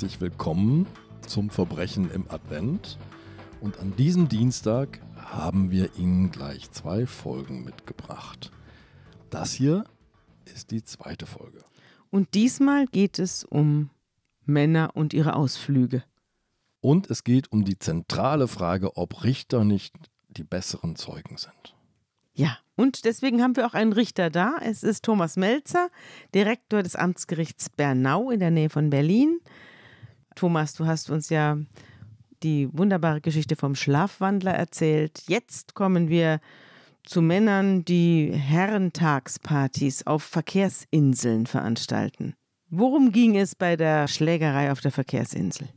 herzlich willkommen zum Verbrechen im Advent. Und an diesem Dienstag haben wir Ihnen gleich zwei Folgen mitgebracht. Das hier ist die zweite Folge. Und diesmal geht es um Männer und ihre Ausflüge. Und es geht um die zentrale Frage, ob Richter nicht die besseren Zeugen sind. Ja, und deswegen haben wir auch einen Richter da. Es ist Thomas Melzer, Direktor des Amtsgerichts Bernau in der Nähe von Berlin. Thomas, du hast uns ja die wunderbare Geschichte vom Schlafwandler erzählt. Jetzt kommen wir zu Männern, die Herrentagspartys auf Verkehrsinseln veranstalten. Worum ging es bei der Schlägerei auf der Verkehrsinsel?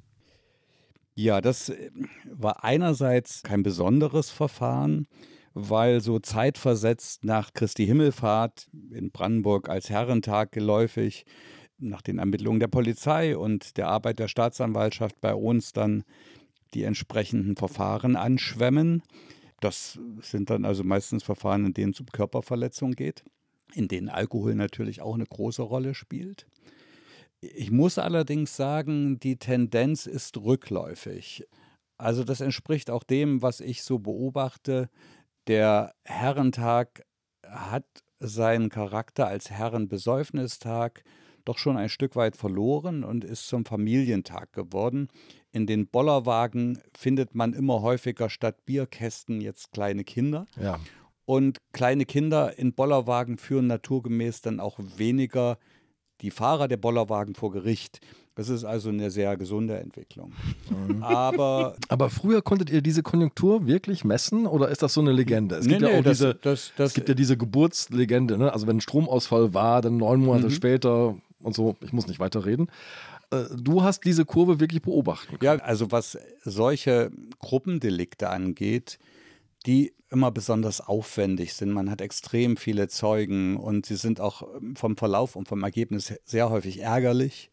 Ja, das äh, war einerseits kein besonderes Verfahren, weil so zeitversetzt nach Christi Himmelfahrt in Brandenburg als Herrentag geläufig nach den Ermittlungen der Polizei und der Arbeit der Staatsanwaltschaft bei uns dann die entsprechenden Verfahren anschwemmen. Das sind dann also meistens Verfahren, in denen es um Körperverletzung geht, in denen Alkohol natürlich auch eine große Rolle spielt. Ich muss allerdings sagen, die Tendenz ist rückläufig. Also das entspricht auch dem, was ich so beobachte. Der Herrentag hat seinen Charakter als Herrenbesäufnistag doch schon ein Stück weit verloren und ist zum Familientag geworden. In den Bollerwagen findet man immer häufiger statt Bierkästen jetzt kleine Kinder. Ja. Und kleine Kinder in Bollerwagen führen naturgemäß dann auch weniger die Fahrer der Bollerwagen vor Gericht. Das ist also eine sehr gesunde Entwicklung. Mhm. Aber, Aber früher konntet ihr diese Konjunktur wirklich messen oder ist das so eine Legende? Es nee, gibt, nee, ja, auch das, diese, das, das, es gibt ja diese Geburtslegende. Ne? Also wenn Stromausfall war, dann neun Monate mhm. später und so, ich muss nicht weiterreden. Äh, du hast diese Kurve wirklich beobachtet. Ja, also was solche Gruppendelikte angeht, die immer besonders aufwendig sind. Man hat extrem viele Zeugen und sie sind auch ähm, vom Verlauf und vom Ergebnis sehr häufig ärgerlich.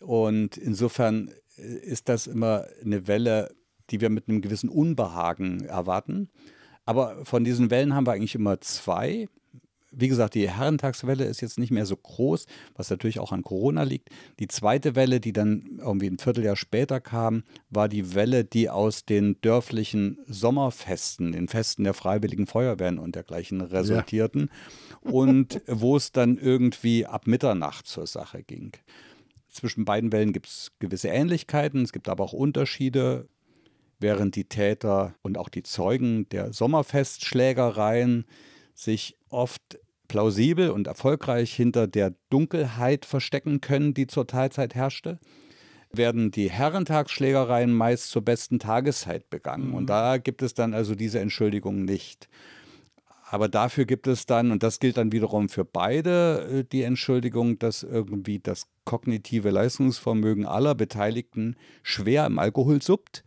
Und insofern äh, ist das immer eine Welle, die wir mit einem gewissen Unbehagen erwarten. Aber von diesen Wellen haben wir eigentlich immer zwei wie gesagt, die Herrentagswelle ist jetzt nicht mehr so groß, was natürlich auch an Corona liegt. Die zweite Welle, die dann irgendwie ein Vierteljahr später kam, war die Welle, die aus den dörflichen Sommerfesten, den Festen der Freiwilligen Feuerwehren und dergleichen resultierten. Ja. Und wo es dann irgendwie ab Mitternacht zur Sache ging. Zwischen beiden Wellen gibt es gewisse Ähnlichkeiten, es gibt aber auch Unterschiede während die Täter und auch die Zeugen der Sommerfestschlägereien sich oft plausibel und erfolgreich hinter der Dunkelheit verstecken können, die zur Teilzeit herrschte, werden die Herrentagsschlägereien meist zur besten Tageszeit begangen. Mhm. Und da gibt es dann also diese Entschuldigung nicht. Aber dafür gibt es dann, und das gilt dann wiederum für beide, äh, die Entschuldigung, dass irgendwie das kognitive Leistungsvermögen aller Beteiligten schwer im Alkohol suppt.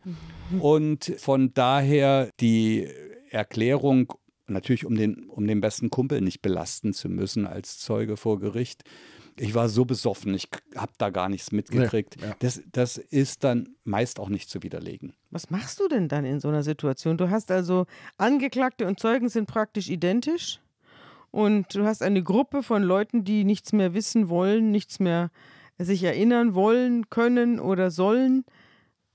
Mhm. Und von daher die Erklärung natürlich um den, um den besten Kumpel nicht belasten zu müssen als Zeuge vor Gericht. Ich war so besoffen, ich habe da gar nichts mitgekriegt. Nee, ja. das, das ist dann meist auch nicht zu widerlegen. Was machst du denn dann in so einer Situation? Du hast also Angeklagte und Zeugen sind praktisch identisch und du hast eine Gruppe von Leuten, die nichts mehr wissen wollen, nichts mehr sich erinnern wollen, können oder sollen.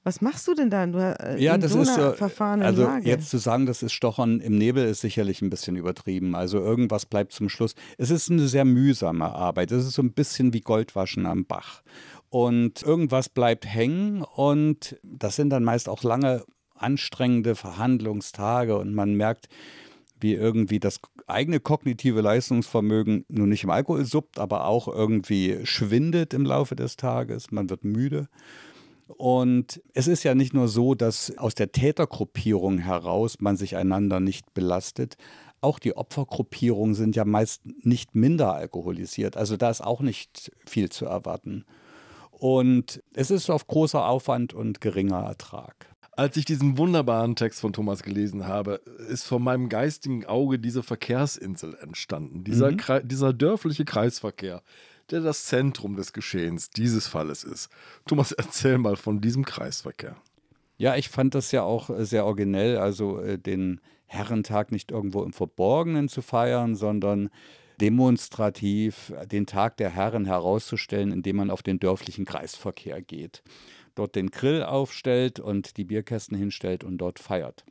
Was machst du denn da? Du, äh, ja, das so ist so, also Lage? jetzt zu sagen, das ist Stochern im Nebel, ist sicherlich ein bisschen übertrieben. Also irgendwas bleibt zum Schluss. Es ist eine sehr mühsame Arbeit. Es ist so ein bisschen wie Goldwaschen am Bach. Und irgendwas bleibt hängen und das sind dann meist auch lange anstrengende Verhandlungstage und man merkt, wie irgendwie das eigene kognitive Leistungsvermögen nur nicht im Alkohol suppt, aber auch irgendwie schwindet im Laufe des Tages. Man wird müde. Und es ist ja nicht nur so, dass aus der Tätergruppierung heraus man sich einander nicht belastet. Auch die Opfergruppierungen sind ja meist nicht minder alkoholisiert. Also da ist auch nicht viel zu erwarten. Und es ist auf großer Aufwand und geringer Ertrag. Als ich diesen wunderbaren Text von Thomas gelesen habe, ist vor meinem geistigen Auge diese Verkehrsinsel entstanden, dieser, mhm. dieser dörfliche Kreisverkehr, der das Zentrum des Geschehens dieses Falles ist. Thomas, erzähl mal von diesem Kreisverkehr. Ja, ich fand das ja auch äh, sehr originell, also äh, den Herrentag nicht irgendwo im Verborgenen zu feiern, sondern demonstrativ äh, den Tag der Herren herauszustellen, indem man auf den dörflichen Kreisverkehr geht, dort den Grill aufstellt und die Bierkästen hinstellt und dort feiert.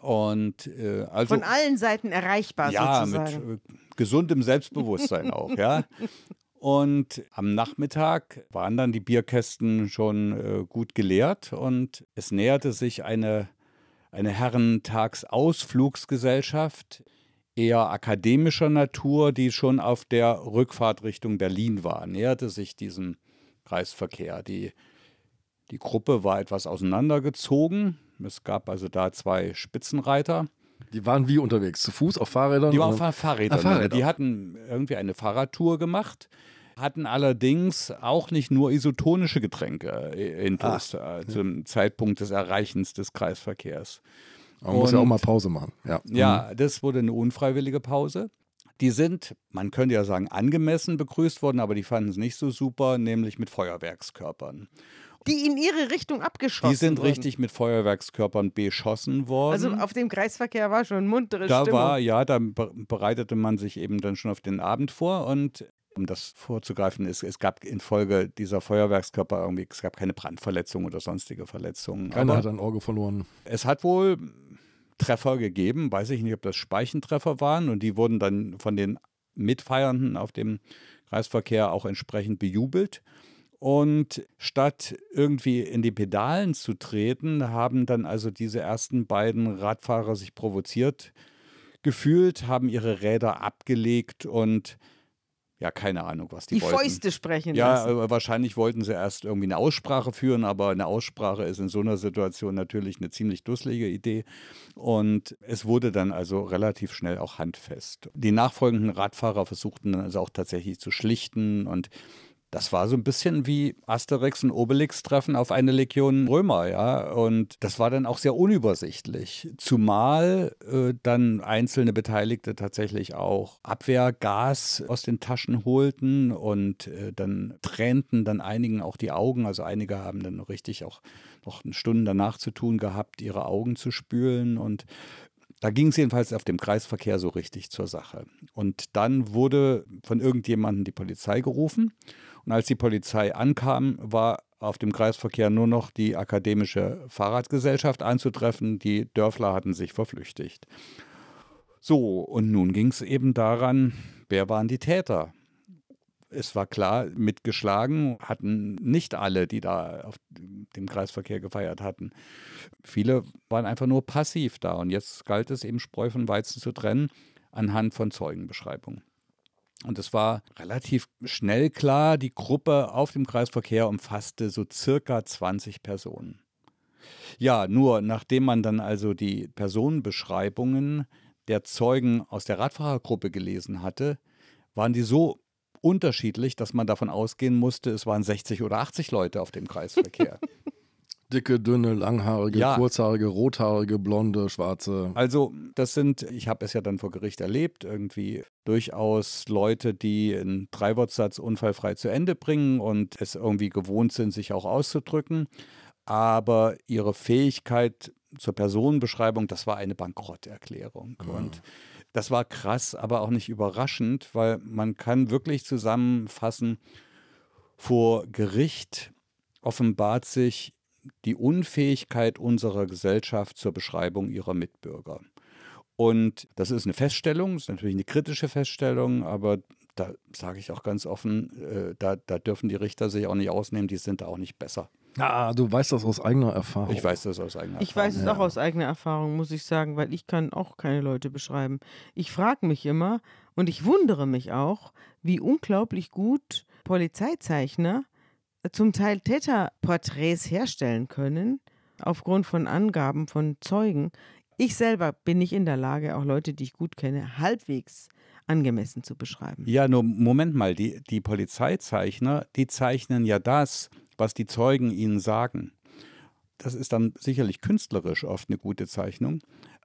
Und äh, also von allen Seiten erreichbar ja, sozusagen. Ja, mit äh, gesundem Selbstbewusstsein auch, ja. Und am Nachmittag waren dann die Bierkästen schon äh, gut geleert und es näherte sich eine, eine Herrentagsausflugsgesellschaft eher akademischer Natur, die schon auf der Rückfahrt Richtung Berlin war, näherte sich diesem Kreisverkehr. Die, die Gruppe war etwas auseinandergezogen. Es gab also da zwei Spitzenreiter. Die waren wie unterwegs? Zu Fuß, auf Fahrrädern? Die waren auf Fahrrädern. Ah, Fahrräder. Die hatten irgendwie eine Fahrradtour gemacht hatten allerdings auch nicht nur isotonische Getränke äh, in ah, Toast äh, ja. zum Zeitpunkt des Erreichens des Kreisverkehrs. Man und, muss ja auch mal Pause machen. Ja. ja, mhm. das wurde eine unfreiwillige Pause. Die sind, man könnte ja sagen, angemessen begrüßt worden, aber die fanden es nicht so super, nämlich mit Feuerwerkskörpern. Die in ihre Richtung abgeschossen Die sind worden. richtig mit Feuerwerkskörpern beschossen worden. Also auf dem Kreisverkehr war schon muntere da Stimmung. Da war, ja, da bereitete man sich eben dann schon auf den Abend vor und um das vorzugreifen, es, es gab infolge dieser Feuerwerkskörper irgendwie, es gab keine Brandverletzungen oder sonstige Verletzungen. Keiner Aber hat ein Auge verloren. Es hat wohl Treffer gegeben, weiß ich nicht, ob das Speichentreffer waren und die wurden dann von den Mitfeiernden auf dem Kreisverkehr auch entsprechend bejubelt. Und statt irgendwie in die Pedalen zu treten, haben dann also diese ersten beiden Radfahrer sich provoziert gefühlt, haben ihre Räder abgelegt und ja, keine Ahnung, was die, die wollten. Die Fäuste sprechen ja, lassen. Äh, wahrscheinlich wollten sie erst irgendwie eine Aussprache führen, aber eine Aussprache ist in so einer Situation natürlich eine ziemlich dusselige Idee. Und es wurde dann also relativ schnell auch handfest. Die nachfolgenden Radfahrer versuchten dann also auch tatsächlich zu schlichten und das war so ein bisschen wie Asterix und Obelix treffen auf eine Legion Römer, ja. Und das war dann auch sehr unübersichtlich. Zumal äh, dann einzelne Beteiligte tatsächlich auch Abwehrgas aus den Taschen holten und äh, dann tränten dann einigen auch die Augen. Also einige haben dann richtig auch noch Stunden danach zu tun gehabt, ihre Augen zu spülen und da ging es jedenfalls auf dem Kreisverkehr so richtig zur Sache. Und dann wurde von irgendjemandem die Polizei gerufen und als die Polizei ankam, war auf dem Kreisverkehr nur noch die akademische Fahrradgesellschaft anzutreffen. Die Dörfler hatten sich verflüchtigt. So, und nun ging es eben daran, wer waren die Täter? Es war klar, mitgeschlagen hatten nicht alle, die da auf dem Kreisverkehr gefeiert hatten. Viele waren einfach nur passiv da. Und jetzt galt es eben Spreu von Weizen zu trennen anhand von Zeugenbeschreibungen. Und es war relativ schnell klar, die Gruppe auf dem Kreisverkehr umfasste so circa 20 Personen. Ja, nur nachdem man dann also die Personenbeschreibungen der Zeugen aus der Radfahrergruppe gelesen hatte, waren die so unterschiedlich, dass man davon ausgehen musste, es waren 60 oder 80 Leute auf dem Kreisverkehr. Dicke, dünne, langhaarige, ja. kurzhaarige, rothaarige, blonde, schwarze. Also, das sind, ich habe es ja dann vor Gericht erlebt, irgendwie durchaus Leute, die einen Dreiwortsatz unfallfrei zu Ende bringen und es irgendwie gewohnt sind, sich auch auszudrücken. Aber ihre Fähigkeit zur Personenbeschreibung, das war eine Bankrotterklärung. Ja. Ah. Und das war krass, aber auch nicht überraschend, weil man kann wirklich zusammenfassen, vor Gericht offenbart sich die Unfähigkeit unserer Gesellschaft zur Beschreibung ihrer Mitbürger. Und das ist eine Feststellung, ist natürlich eine kritische Feststellung, aber da sage ich auch ganz offen, äh, da, da dürfen die Richter sich auch nicht ausnehmen, die sind da auch nicht besser. Ah, ah du weißt das aus eigener Erfahrung. Ich weiß das aus eigener Erfahrung. Ich weiß es auch aus eigener Erfahrung, muss ich sagen, weil ich kann auch keine Leute beschreiben. Ich frage mich immer und ich wundere mich auch, wie unglaublich gut Polizeizeichner zum Teil Täterporträts herstellen können, aufgrund von Angaben von Zeugen. Ich selber bin nicht in der Lage, auch Leute, die ich gut kenne, halbwegs angemessen zu beschreiben. Ja, nur Moment mal, die, die Polizeizeichner, die zeichnen ja das, was die Zeugen ihnen sagen. Das ist dann sicherlich künstlerisch oft eine gute Zeichnung,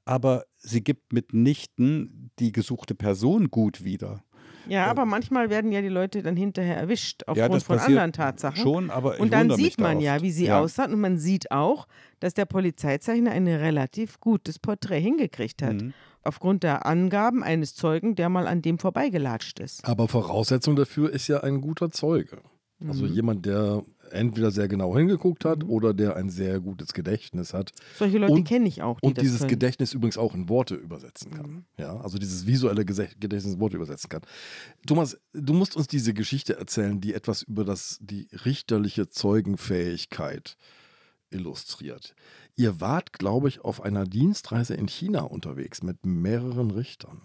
aber sie gibt mitnichten die gesuchte Person gut wieder. Ja, aber manchmal werden ja die Leute dann hinterher erwischt aufgrund ja, von anderen Tatsachen. Schon, aber ich und dann sieht man da ja, wie sie ja. aussah und man sieht auch, dass der Polizeizeichner ein relativ gutes Porträt hingekriegt hat. Mhm. Aufgrund der Angaben eines Zeugen, der mal an dem vorbeigelatscht ist. Aber Voraussetzung dafür ist ja ein guter Zeuge. Also mhm. jemand, der entweder sehr genau hingeguckt hat oder der ein sehr gutes Gedächtnis hat. Solche Leute kenne ich auch. und dieses können. Gedächtnis übrigens auch in Worte übersetzen kann. Mhm. Ja, also dieses visuelle Gedächtnis in Worte übersetzen kann. Thomas, du musst uns diese Geschichte erzählen, die etwas über das, die richterliche Zeugenfähigkeit illustriert. Ihr wart, glaube ich, auf einer Dienstreise in China unterwegs mit mehreren Richtern.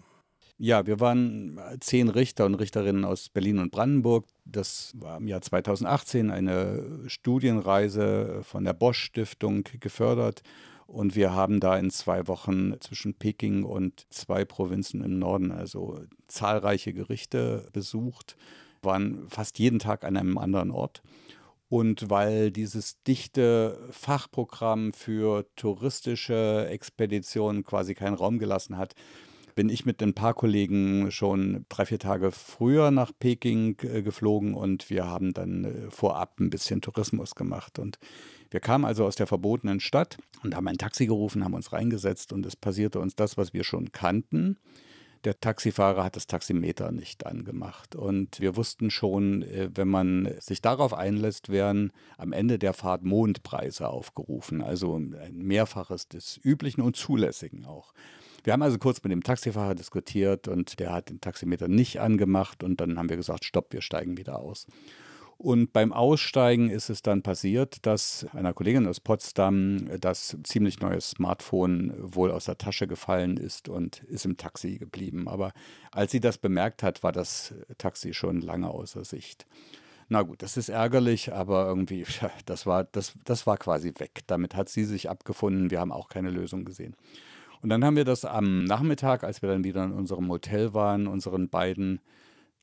Ja, wir waren äh, zehn Richter und Richterinnen aus Berlin und Brandenburg. Das war im Jahr 2018 eine Studienreise äh, von der Bosch Stiftung gefördert. Und wir haben da in zwei Wochen zwischen Peking und zwei Provinzen im Norden, also zahlreiche Gerichte besucht, waren fast jeden Tag an einem anderen Ort. Und weil dieses dichte Fachprogramm für touristische Expeditionen quasi keinen Raum gelassen hat, bin ich mit ein paar Kollegen schon drei, vier Tage früher nach Peking äh, geflogen und wir haben dann äh, vorab ein bisschen Tourismus gemacht. Und wir kamen also aus der verbotenen Stadt und haben ein Taxi gerufen, haben uns reingesetzt und es passierte uns das, was wir schon kannten. Der Taxifahrer hat das Taximeter nicht angemacht. Und wir wussten schon, äh, wenn man sich darauf einlässt, werden am Ende der Fahrt Mondpreise aufgerufen. Also ein Mehrfaches des Üblichen und Zulässigen auch. Wir haben also kurz mit dem Taxifahrer diskutiert und der hat den Taximeter nicht angemacht und dann haben wir gesagt, stopp, wir steigen wieder aus. Und beim Aussteigen ist es dann passiert, dass einer Kollegin aus Potsdam äh, das ziemlich neue Smartphone wohl aus der Tasche gefallen ist und ist im Taxi geblieben. Aber als sie das bemerkt hat, war das Taxi schon lange außer Sicht. Na gut, das ist ärgerlich, aber irgendwie, das war, das, das war quasi weg. Damit hat sie sich abgefunden. Wir haben auch keine Lösung gesehen. Und dann haben wir das am Nachmittag, als wir dann wieder in unserem Hotel waren, unseren beiden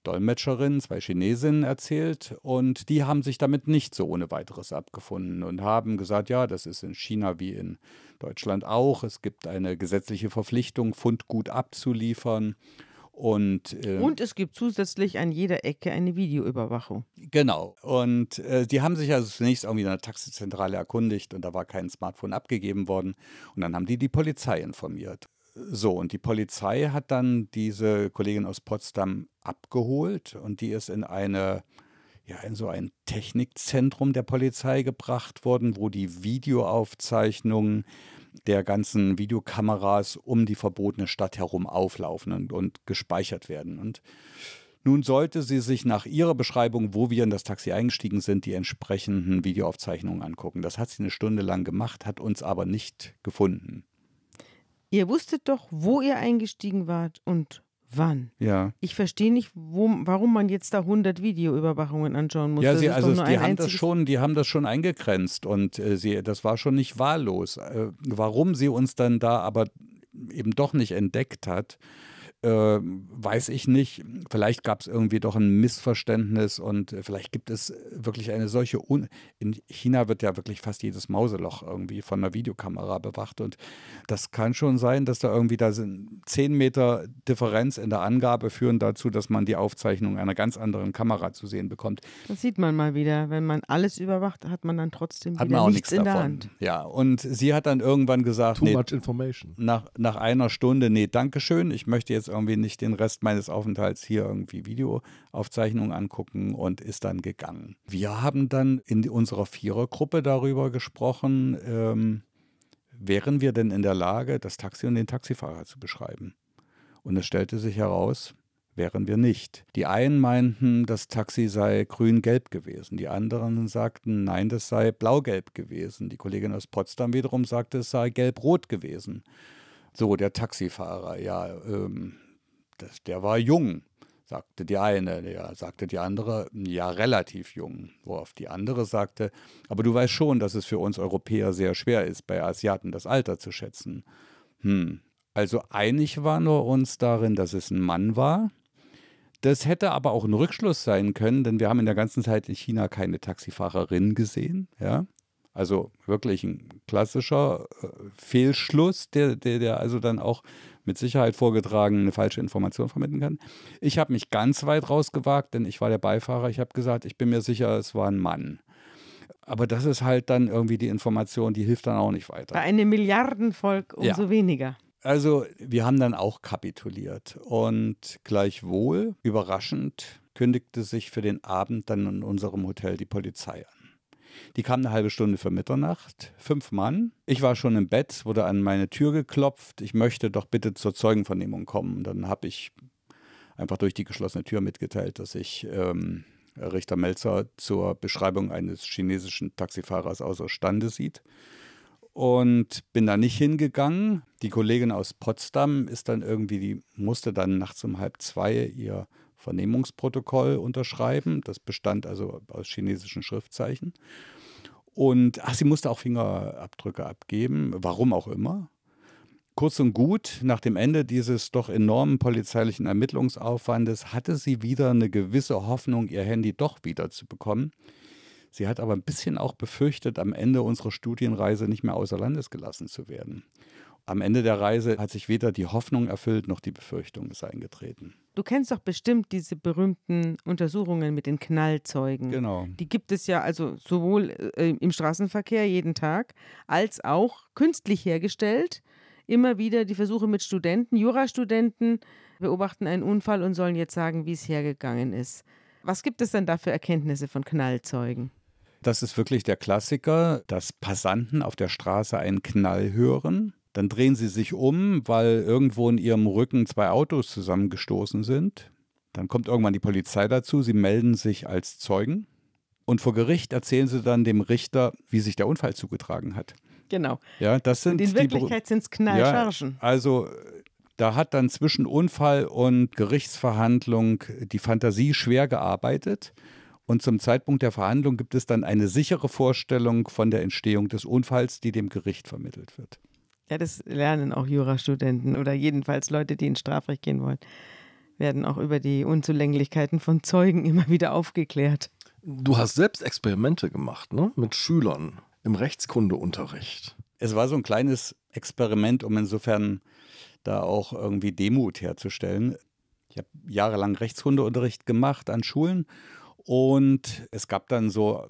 Dolmetscherinnen, zwei Chinesinnen erzählt und die haben sich damit nicht so ohne weiteres abgefunden und haben gesagt, ja, das ist in China wie in Deutschland auch, es gibt eine gesetzliche Verpflichtung, Fundgut abzuliefern und, äh, und es gibt zusätzlich an jeder Ecke eine Videoüberwachung. Genau. Und äh, die haben sich also zunächst irgendwie in einer Taxizentrale erkundigt und da war kein Smartphone abgegeben worden. Und dann haben die die Polizei informiert. So, und die Polizei hat dann diese Kollegin aus Potsdam abgeholt und die ist in eine ja, in so ein Technikzentrum der Polizei gebracht worden, wo die Videoaufzeichnungen der ganzen Videokameras um die verbotene Stadt herum auflaufen und, und gespeichert werden. Und nun sollte sie sich nach ihrer Beschreibung, wo wir in das Taxi eingestiegen sind, die entsprechenden Videoaufzeichnungen angucken. Das hat sie eine Stunde lang gemacht, hat uns aber nicht gefunden. Ihr wusstet doch, wo ihr eingestiegen wart und Wann? Ja. Ich verstehe nicht, wo, warum man jetzt da 100 Videoüberwachungen anschauen muss. Ja, sie, also die haben das schon, die haben das schon eingegrenzt und äh, sie, das war schon nicht wahllos. Äh, warum sie uns dann da aber eben doch nicht entdeckt hat, äh, weiß ich nicht. Vielleicht gab es irgendwie doch ein Missverständnis und äh, vielleicht gibt es wirklich eine solche. Un In China wird ja wirklich fast jedes Mauseloch irgendwie von einer Videokamera bewacht und das kann schon sein, dass da irgendwie da sind 10 Meter Differenz in der Angabe führen dazu, dass man die Aufzeichnung einer ganz anderen Kamera zu sehen bekommt. Das sieht man mal wieder. Wenn man alles überwacht, hat man dann trotzdem hat man auch nichts, nichts in der Hand. Ja, und sie hat dann irgendwann gesagt: Too nee, much information. Nach, nach einer Stunde, nee, Dankeschön, ich möchte jetzt irgendwie nicht den Rest meines Aufenthalts hier irgendwie Videoaufzeichnungen angucken und ist dann gegangen. Wir haben dann in unserer Vierergruppe darüber gesprochen, ähm, wären wir denn in der Lage, das Taxi und den Taxifahrer zu beschreiben? Und es stellte sich heraus, wären wir nicht. Die einen meinten, das Taxi sei grün-gelb gewesen, die anderen sagten, nein, das sei blau-gelb gewesen. Die Kollegin aus Potsdam wiederum sagte, es sei gelb-rot gewesen. So, der Taxifahrer, ja, ähm, das, der war jung, sagte die eine. Ja, sagte die andere, ja, relativ jung. Worauf die andere sagte, aber du weißt schon, dass es für uns Europäer sehr schwer ist, bei Asiaten das Alter zu schätzen. Hm, also einig waren wir uns darin, dass es ein Mann war. Das hätte aber auch ein Rückschluss sein können, denn wir haben in der ganzen Zeit in China keine Taxifahrerin gesehen. Ja? Also wirklich ein klassischer äh, Fehlschluss, der, der, der also dann auch mit Sicherheit vorgetragen eine falsche Information vermitteln kann. Ich habe mich ganz weit rausgewagt, denn ich war der Beifahrer. Ich habe gesagt, ich bin mir sicher, es war ein Mann. Aber das ist halt dann irgendwie die Information, die hilft dann auch nicht weiter. Bei einem Milliardenvolk umso ja. weniger. Also wir haben dann auch kapituliert und gleichwohl, überraschend, kündigte sich für den Abend dann in unserem Hotel die Polizei an. Die kam eine halbe Stunde vor Mitternacht, fünf Mann. Ich war schon im Bett, wurde an meine Tür geklopft. Ich möchte doch bitte zur Zeugenvernehmung kommen. Dann habe ich einfach durch die geschlossene Tür mitgeteilt, dass ich ähm, Richter Melzer zur Beschreibung eines chinesischen Taxifahrers außerstande sieht. Und bin da nicht hingegangen. Die Kollegin aus Potsdam ist dann irgendwie, die musste dann nachts um halb zwei ihr Vernehmungsprotokoll unterschreiben. Das bestand also aus chinesischen Schriftzeichen. Und ach, sie musste auch Fingerabdrücke abgeben, warum auch immer. Kurz und gut, nach dem Ende dieses doch enormen polizeilichen Ermittlungsaufwandes hatte sie wieder eine gewisse Hoffnung, ihr Handy doch wieder zu bekommen. Sie hat aber ein bisschen auch befürchtet, am Ende unserer Studienreise nicht mehr außer Landes gelassen zu werden. Am Ende der Reise hat sich weder die Hoffnung erfüllt noch die Befürchtung ist eingetreten. Du kennst doch bestimmt diese berühmten Untersuchungen mit den Knallzeugen. Genau. Die gibt es ja also sowohl äh, im Straßenverkehr jeden Tag als auch künstlich hergestellt. Immer wieder die Versuche mit Studenten, Jurastudenten beobachten einen Unfall und sollen jetzt sagen, wie es hergegangen ist. Was gibt es denn da für Erkenntnisse von Knallzeugen? Das ist wirklich der Klassiker, dass Passanten auf der Straße einen Knall hören dann drehen sie sich um, weil irgendwo in ihrem Rücken zwei Autos zusammengestoßen sind. Dann kommt irgendwann die Polizei dazu, sie melden sich als Zeugen und vor Gericht erzählen sie dann dem Richter, wie sich der Unfall zugetragen hat. Genau. Ja, das sind und in Wirklichkeit sind es Knallchargen. Ja, also da hat dann zwischen Unfall und Gerichtsverhandlung die Fantasie schwer gearbeitet. Und zum Zeitpunkt der Verhandlung gibt es dann eine sichere Vorstellung von der Entstehung des Unfalls, die dem Gericht vermittelt wird. Ja, das lernen auch Jurastudenten oder jedenfalls Leute, die ins Strafrecht gehen wollen, werden auch über die Unzulänglichkeiten von Zeugen immer wieder aufgeklärt. Du hast selbst Experimente gemacht, ne? Mit Schülern im Rechtskundeunterricht. Es war so ein kleines Experiment, um insofern da auch irgendwie Demut herzustellen. Ich habe jahrelang Rechtskundeunterricht gemacht an Schulen und es gab dann so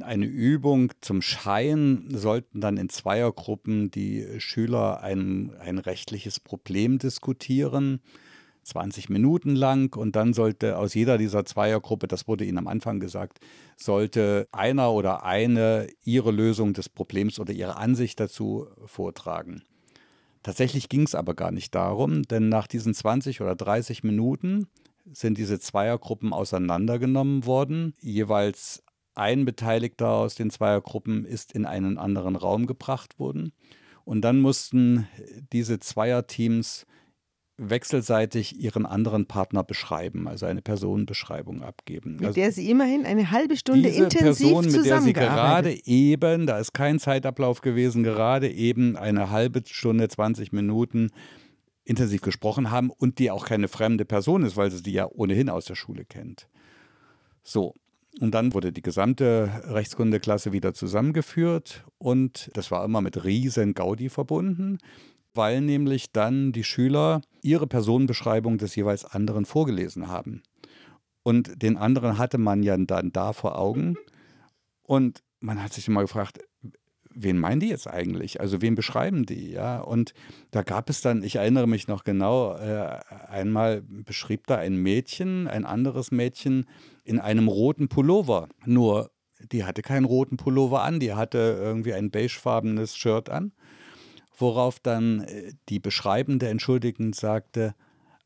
eine Übung zum Schein, sollten dann in Zweiergruppen die Schüler ein, ein rechtliches Problem diskutieren. 20 Minuten lang und dann sollte aus jeder dieser Zweiergruppe, das wurde Ihnen am Anfang gesagt, sollte einer oder eine ihre Lösung des Problems oder ihre Ansicht dazu vortragen. Tatsächlich ging es aber gar nicht darum, denn nach diesen 20 oder 30 Minuten sind diese Zweiergruppen auseinandergenommen worden. Jeweils ein Beteiligter aus den Zweiergruppen ist in einen anderen Raum gebracht worden. Und dann mussten diese Zweierteams wechselseitig ihren anderen Partner beschreiben, also eine Personenbeschreibung abgeben. Mit also der sie immerhin eine halbe Stunde diese intensiv Person, mit der sie gerade eben, da ist kein Zeitablauf gewesen, gerade eben eine halbe Stunde, 20 Minuten intensiv gesprochen haben und die auch keine fremde Person ist, weil sie die ja ohnehin aus der Schule kennt. So. Und dann wurde die gesamte Rechtskundeklasse wieder zusammengeführt und das war immer mit riesen Gaudi verbunden, weil nämlich dann die Schüler ihre Personenbeschreibung des jeweils anderen vorgelesen haben. Und den anderen hatte man ja dann da vor Augen und man hat sich immer gefragt, wen meinen die jetzt eigentlich? Also wen beschreiben die? Ja, und da gab es dann, ich erinnere mich noch genau, äh, einmal beschrieb da ein Mädchen, ein anderes Mädchen in einem roten Pullover. Nur die hatte keinen roten Pullover an, die hatte irgendwie ein beigefarbenes Shirt an, worauf dann äh, die Beschreibende entschuldigend sagte,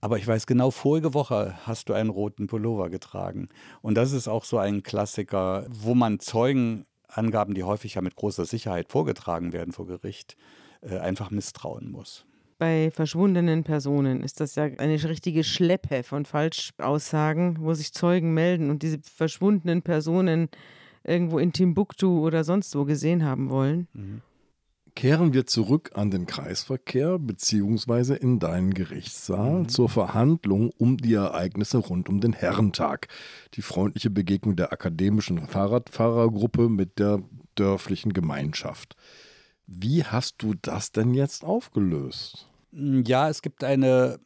aber ich weiß genau, vorige Woche hast du einen roten Pullover getragen. Und das ist auch so ein Klassiker, wo man Zeugen Angaben, die häufig ja mit großer Sicherheit vorgetragen werden vor Gericht, äh, einfach misstrauen muss. Bei verschwundenen Personen ist das ja eine richtige Schleppe von Falschaussagen, wo sich Zeugen melden und diese verschwundenen Personen irgendwo in Timbuktu oder sonst wo gesehen haben wollen. Mhm. Kehren wir zurück an den Kreisverkehr bzw. in deinen Gerichtssaal mhm. zur Verhandlung um die Ereignisse rund um den Herrentag. Die freundliche Begegnung der akademischen Fahrradfahrergruppe mit der dörflichen Gemeinschaft. Wie hast du das denn jetzt aufgelöst? Hm, ja, es gibt eine,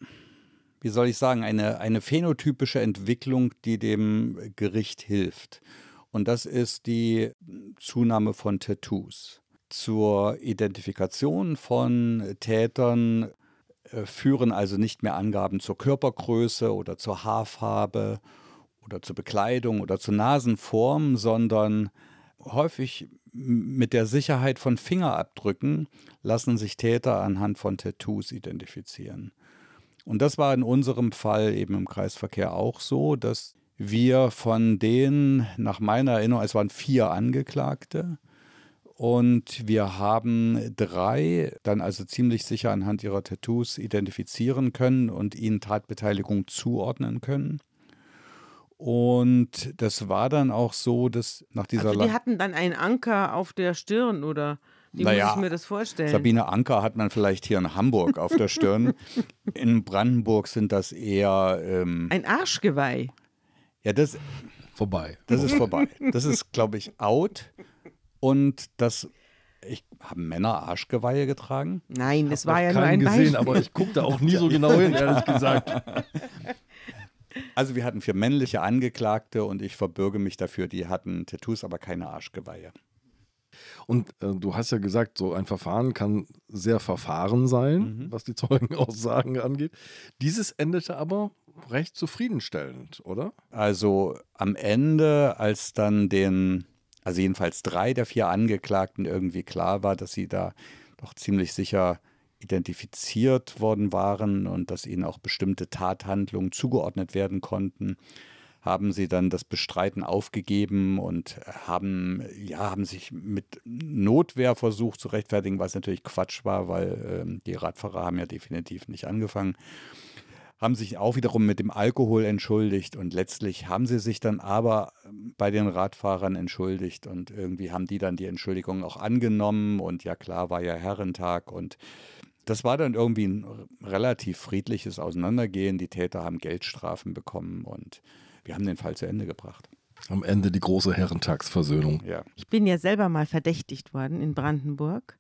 wie soll ich sagen, eine, eine phänotypische Entwicklung, die dem Gericht hilft. Und das ist die Zunahme von Tattoos zur Identifikation von Tätern äh, führen also nicht mehr Angaben zur Körpergröße oder zur Haarfarbe oder zur Bekleidung oder zur Nasenform, sondern häufig mit der Sicherheit von Fingerabdrücken lassen sich Täter anhand von Tattoos identifizieren. Und das war in unserem Fall eben im Kreisverkehr auch so, dass wir von denen, nach meiner Erinnerung, es waren vier Angeklagte, und wir haben drei dann also ziemlich sicher anhand ihrer Tattoos identifizieren können und ihnen Tatbeteiligung zuordnen können. Und das war dann auch so, dass nach dieser. Also die hatten dann einen Anker auf der Stirn oder wie naja, muss ich mir das vorstellen? Sabine Anker hat man vielleicht hier in Hamburg auf der Stirn. in Brandenburg sind das eher. Ähm, Ein Arschgeweih. Ja, das. Vorbei. Das ist vorbei. Das ist, glaube ich, out und das ich habe Männer Arschgeweihe getragen. Nein, das war ja nur ein gesehen, Beispiel. aber ich gucke da auch nie so genau hin, ehrlich gesagt. Also wir hatten vier männliche Angeklagte und ich verbürge mich dafür, die hatten Tattoos, aber keine Arschgeweihe. Und äh, du hast ja gesagt, so ein Verfahren kann sehr verfahren sein, mhm. was die Zeugenaussagen angeht. Dieses endete aber recht zufriedenstellend, oder? Also am Ende, als dann den also jedenfalls drei der vier Angeklagten irgendwie klar war, dass sie da doch ziemlich sicher identifiziert worden waren und dass ihnen auch bestimmte Tathandlungen zugeordnet werden konnten, haben sie dann das Bestreiten aufgegeben und haben, ja, haben sich mit Notwehr versucht zu rechtfertigen, was natürlich Quatsch war, weil äh, die Radfahrer haben ja definitiv nicht angefangen haben sich auch wiederum mit dem Alkohol entschuldigt und letztlich haben sie sich dann aber ähm, bei den Radfahrern entschuldigt und irgendwie haben die dann die Entschuldigung auch angenommen und ja klar war ja Herrentag und das war dann irgendwie ein relativ friedliches Auseinandergehen. Die Täter haben Geldstrafen bekommen und wir haben den Fall zu Ende gebracht. Am Ende die große Herrentagsversöhnung. Ja. Ich bin ja selber mal verdächtigt worden in Brandenburg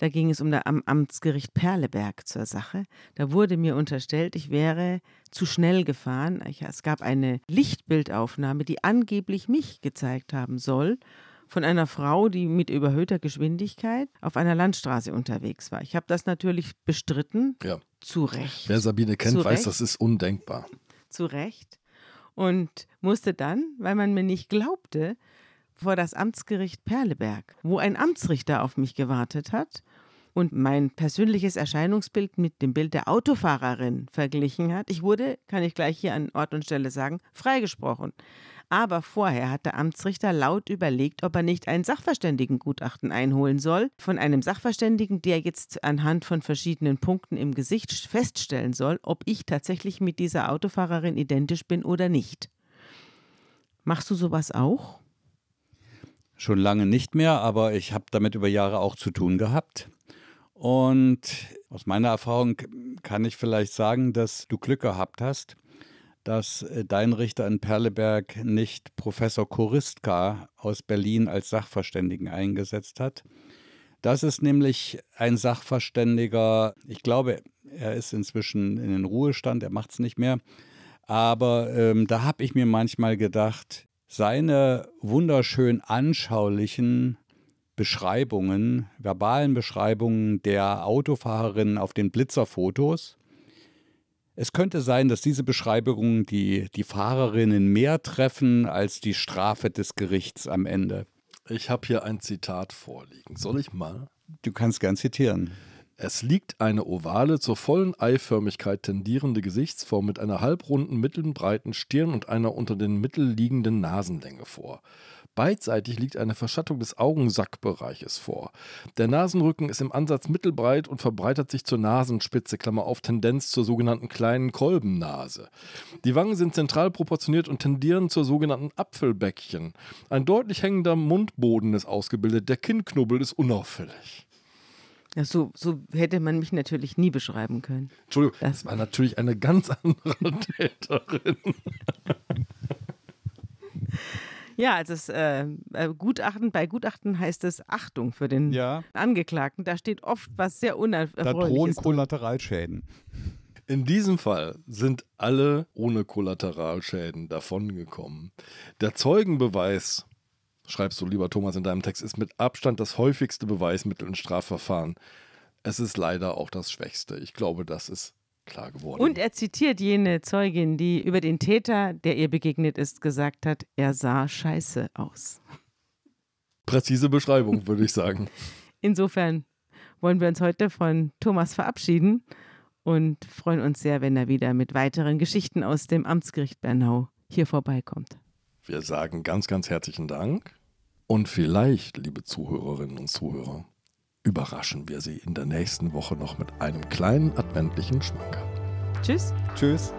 da ging es um das am Amtsgericht Perleberg zur Sache. Da wurde mir unterstellt, ich wäre zu schnell gefahren. Ich, es gab eine Lichtbildaufnahme, die angeblich mich gezeigt haben soll von einer Frau, die mit überhöhter Geschwindigkeit auf einer Landstraße unterwegs war. Ich habe das natürlich bestritten. Ja. Zu Recht. Wer Sabine kennt, Zurecht. weiß, das ist undenkbar. Zu Recht. Und musste dann, weil man mir nicht glaubte, vor das Amtsgericht Perleberg, wo ein Amtsrichter auf mich gewartet hat und mein persönliches Erscheinungsbild mit dem Bild der Autofahrerin verglichen hat. Ich wurde, kann ich gleich hier an Ort und Stelle sagen, freigesprochen. Aber vorher hat der Amtsrichter laut überlegt, ob er nicht ein Sachverständigengutachten einholen soll, von einem Sachverständigen, der jetzt anhand von verschiedenen Punkten im Gesicht feststellen soll, ob ich tatsächlich mit dieser Autofahrerin identisch bin oder nicht. Machst du sowas auch? Schon lange nicht mehr, aber ich habe damit über Jahre auch zu tun gehabt. Und aus meiner Erfahrung kann ich vielleicht sagen, dass du Glück gehabt hast, dass äh, dein Richter in Perleberg nicht Professor Koristka aus Berlin als Sachverständigen eingesetzt hat. Das ist nämlich ein Sachverständiger, ich glaube, er ist inzwischen in den Ruhestand, er macht es nicht mehr. Aber ähm, da habe ich mir manchmal gedacht, seine wunderschön anschaulichen Beschreibungen, verbalen Beschreibungen der Autofahrerinnen auf den Blitzerfotos. Es könnte sein, dass diese Beschreibungen die, die Fahrerinnen mehr treffen als die Strafe des Gerichts am Ende. Ich habe hier ein Zitat vorliegen. Soll ich mal? Du kannst gern zitieren. Es liegt eine ovale, zur vollen Eiförmigkeit tendierende Gesichtsform mit einer halbrunden, mittelbreiten Stirn und einer unter den mittelliegenden Nasenlänge vor. Beidseitig liegt eine Verschattung des Augensackbereiches vor. Der Nasenrücken ist im Ansatz mittelbreit und verbreitert sich zur Nasenspitze, Klammer auf Tendenz zur sogenannten kleinen Kolbennase. Die Wangen sind zentral proportioniert und tendieren zur sogenannten Apfelbäckchen. Ein deutlich hängender Mundboden ist ausgebildet, der Kinnknubbel ist unauffällig. Ja, so, so, hätte man mich natürlich nie beschreiben können. Entschuldigung, das, das war natürlich eine ganz andere Täterin. Ja, also das ähm, äh, Gutachten, bei Gutachten heißt es Achtung für den ja. Angeklagten. Da steht oft was sehr unerfreuliches. Da drohen Kollateralschäden. In diesem Fall sind alle ohne Kollateralschäden davongekommen. Der Zeugenbeweis, schreibst du lieber Thomas in deinem Text, ist mit Abstand das häufigste Beweismittel in Strafverfahren. Es ist leider auch das Schwächste. Ich glaube, das ist klar geworden. Und er zitiert jene Zeugin, die über den Täter, der ihr begegnet ist, gesagt hat, er sah scheiße aus. Präzise Beschreibung, würde ich sagen. Insofern wollen wir uns heute von Thomas verabschieden und freuen uns sehr, wenn er wieder mit weiteren Geschichten aus dem Amtsgericht Bernau hier vorbeikommt. Wir sagen ganz, ganz herzlichen Dank und vielleicht, liebe Zuhörerinnen und Zuhörer, überraschen wir Sie in der nächsten Woche noch mit einem kleinen adventlichen Schmankerl. Tschüss. Tschüss.